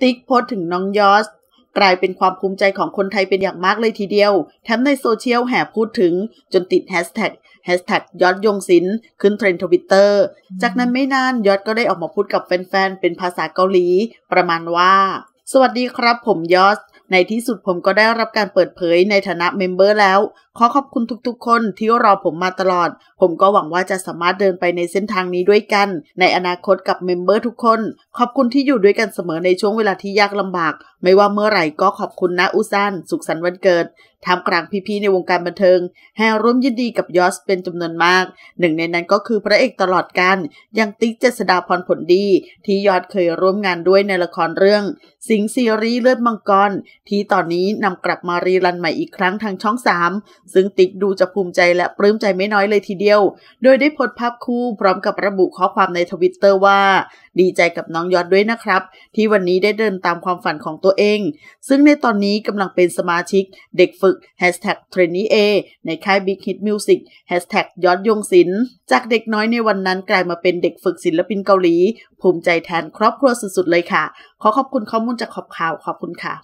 ติ๊กโพสถึงน้องยอส กลายเป็นความภูมิใจของคนไทยเป็นอย่างมากเลยทีเดียวแถมในโซเชียลแห่พูดถึงจนติดแฮชแท็กแฮชแท็กยอดยงศิลป์ขึ้นเทรนด์ทวิตเตอร์ จากนั้นไม่นานยอดก็ได้ออกมาพูดกับแฟนๆ เป็นภาษาเกาหลีประมาณว่า สวัสดีครับผมยอสในที่สุดผมก็ได้รับการเปิดเผยในฐานะเมมเบอร์แล้ว ขอขอบคุณทุกๆคนที่รอผมมาตลอด ผมก็หวังว่าจะสามารถเดินไปในเส้นทางนี้ด้วยกัน ในอนาคตกับเมมเบอร์ทุกคน ขอบคุณที่อยู่ด้วยกันเสมอในช่วงเวลาที่ยากลำบาก ไม่ว่าเมื่อไหร่ก็ขอบคุณนะอุซันสุขสันต์วันเกิดท่ามกลางพี่ ๆ ในวงการบันเทิงแห่ร่วมยินดีกับยอสเป็นจำนวนมาก หนึ่งในนั้นก็คือพระเอกตลอดการยังติ๊กเจษดาพรผลดี ที่ยอดเคยร่วมงานด้วยในละครเรื่อง สิงซีรีส์เลือดมังกร ที่ตอนนี้นำกลับมารีรันใหม่อีกครั้งทางช่อง 3 ซึ่งติ๊กดูจะภูมิใจและปลื้มใจไม่น้อยเลยทีเดียว โดยได้โพสภาพคู่พร้อมกับระบุข้อความในทวิตเตอร์ว่าดีใจกับน้องยอดด้วยนะครับ ที่วันนี้ได้เดินตามความฝันของตัวเอง ซึ่งในตอนนี้กำลังเป็นสมาชิก เด็กฝึก Hashtag t r a i n e e ในค่าย Big Hit Music Hashtag ยอดยงศิลป์จากเด็กน้อยในวันนั้นกลายมาเป็นเด็กฝึกศิลปินเกาหลี ภูมิใจแทนครอบครัวสุดๆเลยค่ะ ขอขอบคุณข้อมูลจากขอบข่าวขอบคุณค่ะ